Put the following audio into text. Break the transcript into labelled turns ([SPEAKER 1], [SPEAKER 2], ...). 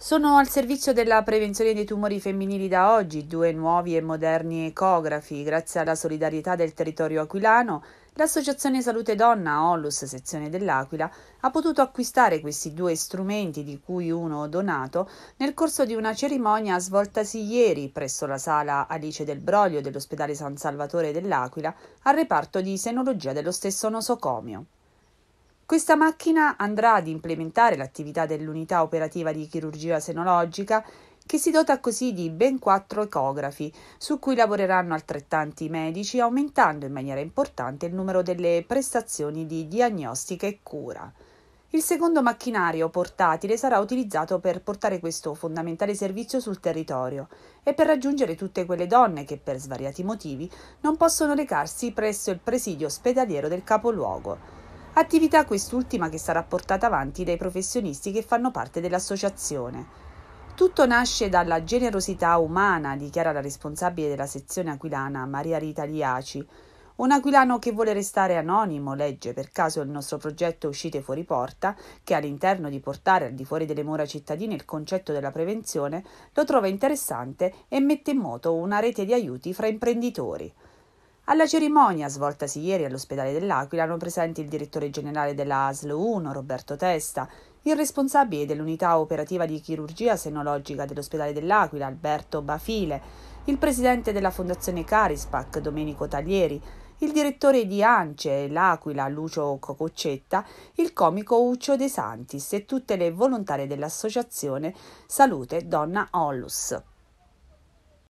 [SPEAKER 1] Sono al servizio della prevenzione dei tumori femminili da oggi due nuovi e moderni ecografi, grazie alla solidarietà del territorio aquilano. L'Associazione Salute Donna, Onlus, sezione dell'Aquila, ha potuto acquistare questi due strumenti, di cui uno donato, nel corso di una cerimonia svoltasi ieri presso la sala Alice del Broglio dell'ospedale San Salvatore dell'Aquila, al reparto di senologia dello stesso nosocomio. Questa macchina andrà ad implementare l'attività dell'unità operativa di chirurgia senologica che si dota così di ben quattro ecografi, su cui lavoreranno altrettanti medici, aumentando in maniera importante il numero delle prestazioni di diagnostica e cura. Il secondo macchinario portatile sarà utilizzato per portare questo fondamentale servizio sul territorio e per raggiungere tutte quelle donne che per svariati motivi non possono recarsi presso il presidio ospedaliero del capoluogo attività quest'ultima che sarà portata avanti dai professionisti che fanno parte dell'associazione. Tutto nasce dalla generosità umana, dichiara la responsabile della sezione aquilana Maria Rita Liaci. Un aquilano che vuole restare anonimo legge per caso il nostro progetto Uscite fuori porta, che all'interno di portare al di fuori delle mura cittadine il concetto della prevenzione, lo trova interessante e mette in moto una rete di aiuti fra imprenditori. Alla cerimonia svoltasi ieri all'ospedale dell'Aquila erano presenti il direttore generale della ASL 1 Roberto Testa, il responsabile dell'unità operativa di chirurgia senologica dell'ospedale dell'Aquila Alberto Bafile, il presidente della fondazione Carispac Domenico Taglieri, il direttore di Ance L'Aquila Lucio Cococcetta, il comico Uccio De Santis e tutte le volontarie dell'associazione Salute Donna Ollus.